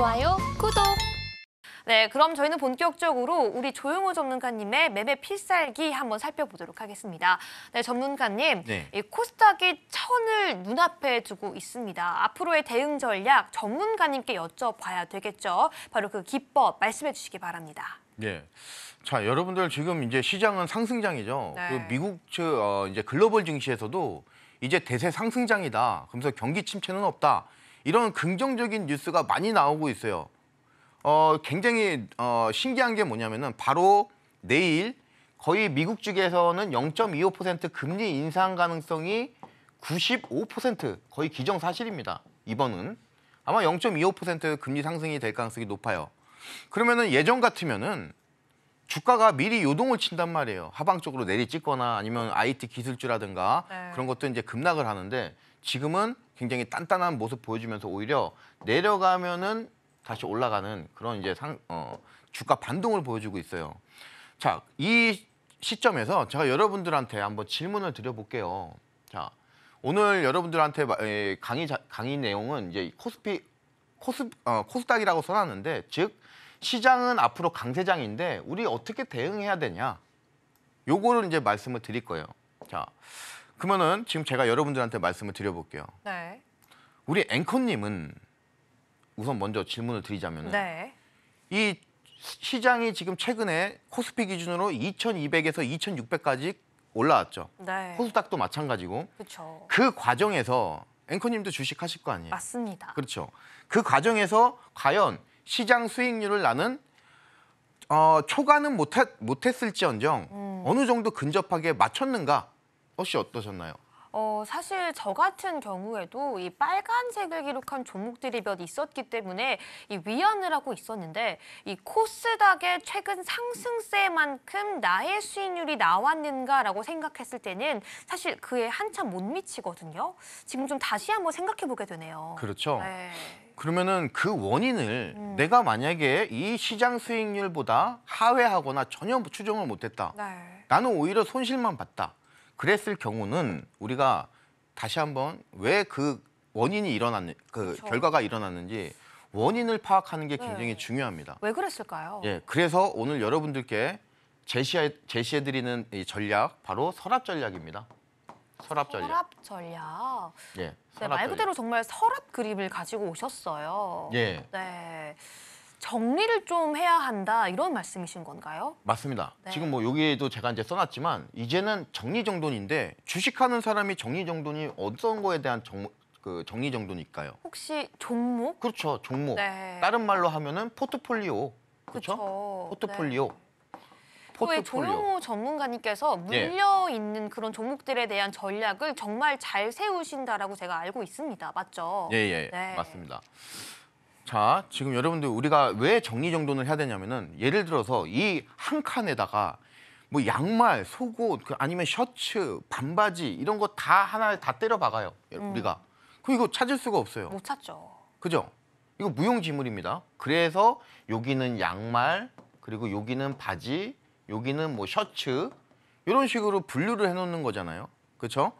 좋아요, 구독! 네, 그럼 저희는 본격적으로 우리 조용호 전문가님의 매매 필살기 한번 살펴보도록 하겠습니다. 네, 전문가님, 네. 이 코스닥이 천을 눈앞에 두고 있습니다. 앞으로의 대응 전략 전문가님께 여쭤봐야 되겠죠. 바로 그 기법 말씀해 주시기 바랍니다. 네. 자, 여러분들 지금 이제 시장은 상승장이죠. 네. 그 미국 저 어, 이제 글로벌 증시에서도 이제 대세 상승장이다. 그러면서 경기 침체는 없다. 이런 긍정적인 뉴스가 많이 나오고 있어요. 어, 굉장히 어, 신기한 게 뭐냐면은 바로 내일 거의 미국 측에서는 0.25% 금리 인상 가능성이 95% 거의 기정사실입니다. 이번은 아마 0.25% 금리 상승이 될 가능성이 높아요. 그러면은 예전 같으면은 주가가 미리 요동을 친단 말이에요. 하방 쪽으로 내리 찍거나 아니면 IT 기술주라든가 네. 그런 것도 이제 급락을 하는데 지금은 굉장히 단단한 모습 보여주면서 오히려 내려가면은 다시 올라가는 그런 이제 상, 어, 주가 반동을 보여주고 있어요. 자, 이 시점에서 제가 여러분들한테 한번 질문을 드려볼게요. 자, 오늘 여러분들한테 강의 강의 내용은 이제 코스피 코스 어, 코스닥이라고 써놨는데 즉 시장은 앞으로 강세장인데 우리 어떻게 대응해야 되냐 요거를 이제 말씀을 드릴 거예요. 자, 그러면은 지금 제가 여러분들한테 말씀을 드려볼게요. 네. 우리 앵커님은 우선 먼저 질문을 드리자면 네. 이 시장이 지금 최근에 코스피 기준으로 2,200에서 2,600까지 올라왔죠. 네. 코스닥도 마찬가지고. 그쵸. 그 과정에서 앵커님도 주식 하실 거 아니에요? 맞습니다. 그렇죠. 그 과정에서 과연 시장 수익률을 나는 어, 초과는 못했, 못했을지언정 음. 어느 정도 근접하게 맞췄는가? 혹시 어떠셨나요? 어, 사실 저 같은 경우에도 이 빨간색을 기록한 종목들이 몇 있었기 때문에 이 위안을 하고 있었는데 이 코스닥의 최근 상승세만큼 나의 수익률이 나왔는가라고 생각했을 때는 사실 그에 한참 못 미치거든요. 지금 좀 다시 한번 생각해 보게 되네요. 그렇죠. 네. 그러면은 그 원인을 음. 내가 만약에 이 시장 수익률보다 하회하거나 전혀 추정을 못했다. 네. 나는 오히려 손실만 봤다. 그랬을 경우는 우리가 다시 한번 왜 그 원인이 일어났는 그 그렇죠. 결과가 일어났는지 원인을 파악하는 게 굉장히 네. 중요합니다. 왜 그랬을까요? 예, 그래서 오늘 여러분들께 제시해 제시해 드리는 이 전략 바로 서랍 전략입니다. 서랍 전략. 서랍 전략. 예. 네, 말 그대로 전략. 정말 서랍 그림을 가지고 오셨어요. 예. 네. 정리를 좀 해야 한다 이런 말씀이신 건가요? 맞습니다. 네. 지금 뭐 여기에도 제가 이제 써놨지만 이제는 정리정돈인데 주식하는 사람이 정리정돈이 어떤 거에 대한 정, 그 정리정돈일까요? 혹시 종목? 그렇죠, 종목. 네. 다른 말로 하면은 포트폴리오. 그렇죠? 그렇죠. 포트폴리오. 네. 포 그 조영호 전문가님께서 물려 있는 예. 그런 종목들에 대한 전략을 정말 잘 세우신다라고 제가 알고 있습니다. 맞죠? 예, 예, 네. 맞습니다. 자, 지금 여러분들 우리가 왜 정리정돈을 해야 되냐면은 예를 들어서 이 한 칸에다가 뭐 양말, 속옷, 그 아니면 셔츠, 반바지 이런 거 다 하나에 다 때려 박아요. 예, 음. 우리가. 음. 그럼 이거 찾을 수가 없어요. 못 찾죠. 그죠? 이거 무용지물입니다. 그래서 여기는 양말, 그리고 여기는 바지, 여기는 뭐 셔츠 이런 식으로 분류를 해놓는 거잖아요. 그렇죠?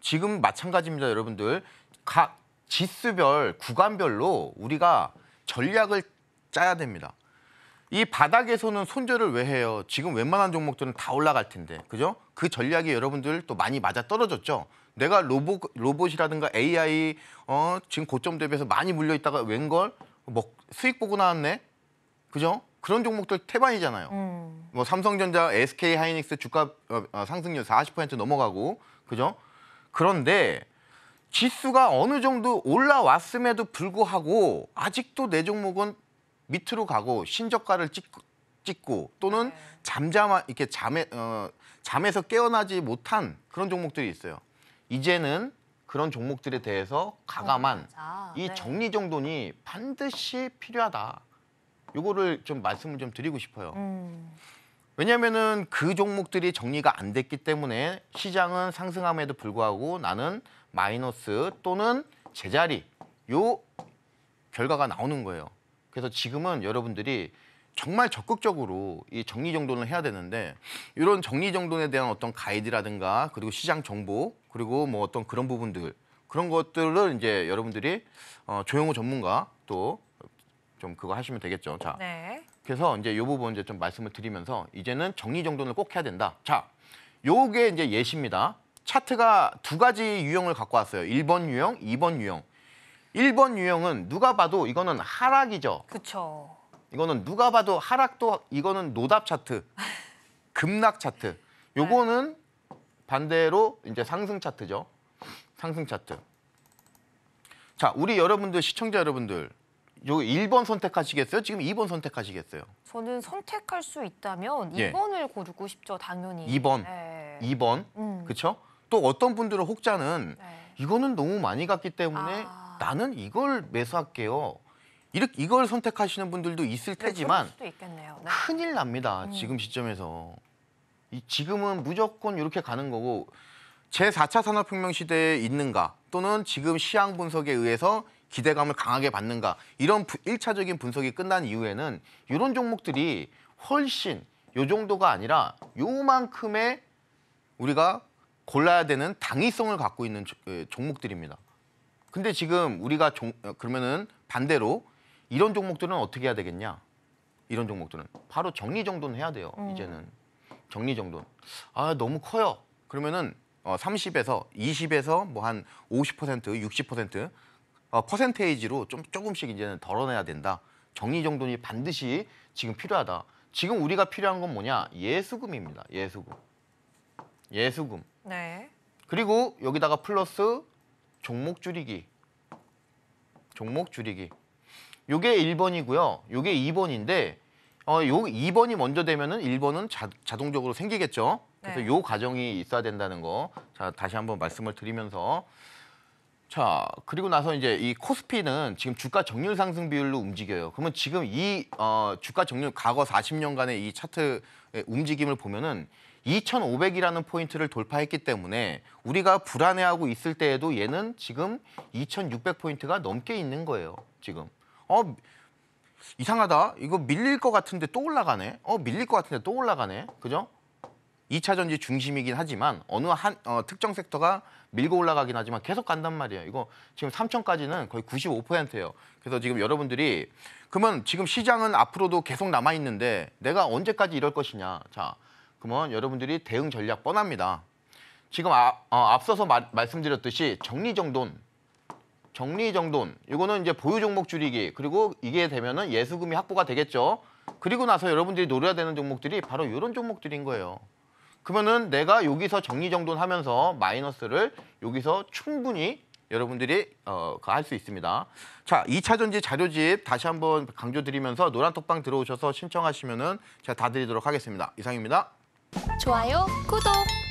지금 마찬가지입니다, 여러분들. 각 지수별, 구간별로 우리가 전략을 짜야 됩니다. 이 바닥에서는 손절을 왜 해요? 지금 웬만한 종목들은 다 올라갈 텐데, 그죠? 그 전략이 여러분들 또 많이 맞아 떨어졌죠? 내가 로봇, 로봇이라든가 AI, 어, 지금 고점 대비해서 많이 물려있다가 웬걸? 뭐, 수익 보고 나왔네? 그죠? 그런 종목들 태반이잖아요. 음. 뭐 삼성전자, SK 하이닉스 주가 어, 어 상승률 40% 넘어가고, 그죠? 그런데 지수가 어느 정도 올라왔음에도 불구하고 아직도 내 종목은 밑으로 가고 신저가를 찍고, 찍고 또는 네. 잠잠한 이렇게 잠에 어, 잠에서 깨어나지 못한 그런 종목들이 있어요. 이제는 그런 종목들에 대해서 가감한 어, 이 네. 정리정돈이 반드시 필요하다. 요거를 좀 말씀을 좀 드리고 싶어요. 음. 왜냐면은 그 종목들이 정리가 안 됐기 때문에 시장은 상승함에도 불구하고 나는 마이너스 또는 제자리 요 결과가 나오는 거예요. 그래서 지금은 여러분들이 정말 적극적으로 이 정리정돈을 해야 되는데 이런 정리정돈에 대한 어떤 가이드라든가 그리고 시장 정보 그리고 뭐 어떤 그런 부분들 그런 것들을 이제 여러분들이 어, 조용호 전문가 또 좀 그거 하시면 되겠죠. 자, 네. 그래서 이제 요 부분 이제 좀 말씀을 드리면서 이제는 정리정돈을 꼭 해야 된다. 자, 요게 이제 예시입니다. 차트가 두 가지 유형을 갖고 왔어요. 1번 유형, 2번 유형. 1번 유형은 누가 봐도 이거는 하락이죠. 그렇죠. 이거는 누가 봐도 하락도 이거는 노답 차트, 급락 차트. 요거는 반대로 이제 상승 차트죠. 상승 차트. 자, 우리 여러분들 시청자 여러분들 요 1번 선택하시겠어요? 지금 2번 선택하시겠어요? 저는 선택할 수 있다면 2번을 예. 고르고 싶죠, 당연히. 2번. 네. 예. 2번. 음. 그렇죠? 또 어떤 분들은 혹자는 네. 이거는 너무 많이 갔기 때문에 아. 나는 이걸 매수할게요. 이렇게 이걸 선택하시는 분들도 있을 네, 테지만 네, 네. 큰일 납니다. 음. 지금 시점에서 이, 지금은 무조건 이렇게 가는 거고 제 4차 산업혁명 시대에 있는가 또는 지금 시향 분석에 의해서 기대감을 강하게 받는가 이런 일차적인 분석이 끝난 이후에는 이런 종목들이 훨씬 요 정도가 아니라 요만큼의 우리가 골라야 되는 당위성을 갖고 있는 그 종목들입니다. 근데 지금 우리가 종, 어, 그러면은 반대로 이런 종목들은 어떻게 해야 되겠냐? 이런 종목들은 바로 정리정돈 해야 돼요. 음. 이제는 정리정돈. 아 너무 커요. 그러면은 어, 30에서 20에서 뭐 한 50% 60% 어, 퍼센테이지로 좀 조금씩 이제는 덜어내야 된다. 정리정돈이 반드시 지금 필요하다. 지금 우리가 필요한 건 뭐냐? 예수금입니다. 예수금. 예수금. 네. 그리고 여기다가 플러스 종목 줄이기. 종목 줄이기. 요게 1번이고요. 요게 2번인데 어, 요 2번이 먼저 되면은 1번은 자, 자동적으로 생기겠죠. 그래서 네. 요 과정이 있어야 된다는 거. 자, 다시 한번 말씀을 드리면서 자, 그리고 나서 이제 이 코스피는 지금 주가 정률 상승 비율로 움직여요. 그러면 지금 이 어, 주가 정률 과거 40년간의 이 차트의 움직임을 보면은 2,500이라는 포인트를 돌파했기 때문에 우리가 불안해하고 있을 때에도 얘는 지금 2,600포인트가 넘게 있는 거예요. 지금. 어, 이상하다. 이거 밀릴 것 같은데 또 올라가네. 어, 밀릴 것 같은데 또 올라가네. 그죠? 2차 전지 중심이긴 하지만 어느 한 어, 특정 섹터가 밀고 올라가긴 하지만 계속 간단 말이에요. 이거 지금 3천까지는 거의 95%예요. 그래서 지금 여러분들이 그러면 지금 시장은 앞으로도 계속 남아 있는데 내가 언제까지 이럴 것이냐. 자, 그러면 여러분들이 대응 전략 뻔합니다. 지금 아, 어, 앞서서 마, 말씀드렸듯이 정리정돈 정리정돈 이거는 이제 보유 종목 줄이기 그리고 이게 되면은 예수금이 확보가 되겠죠. 그리고 나서 여러분들이 노려야 되는 종목들이 바로 이런 종목들인 거예요. 그러면은 내가 여기서 정리정돈 하면서 마이너스를 여기서 충분히 여러분들이 어, 그 할수 있습니다. 자, 2차 전지 자료집 다시 한번 강조드리면서 노란톡방 들어오셔서 신청하시면은 제가 다 드리도록 하겠습니다. 이상입니다. 좋아요, 구독!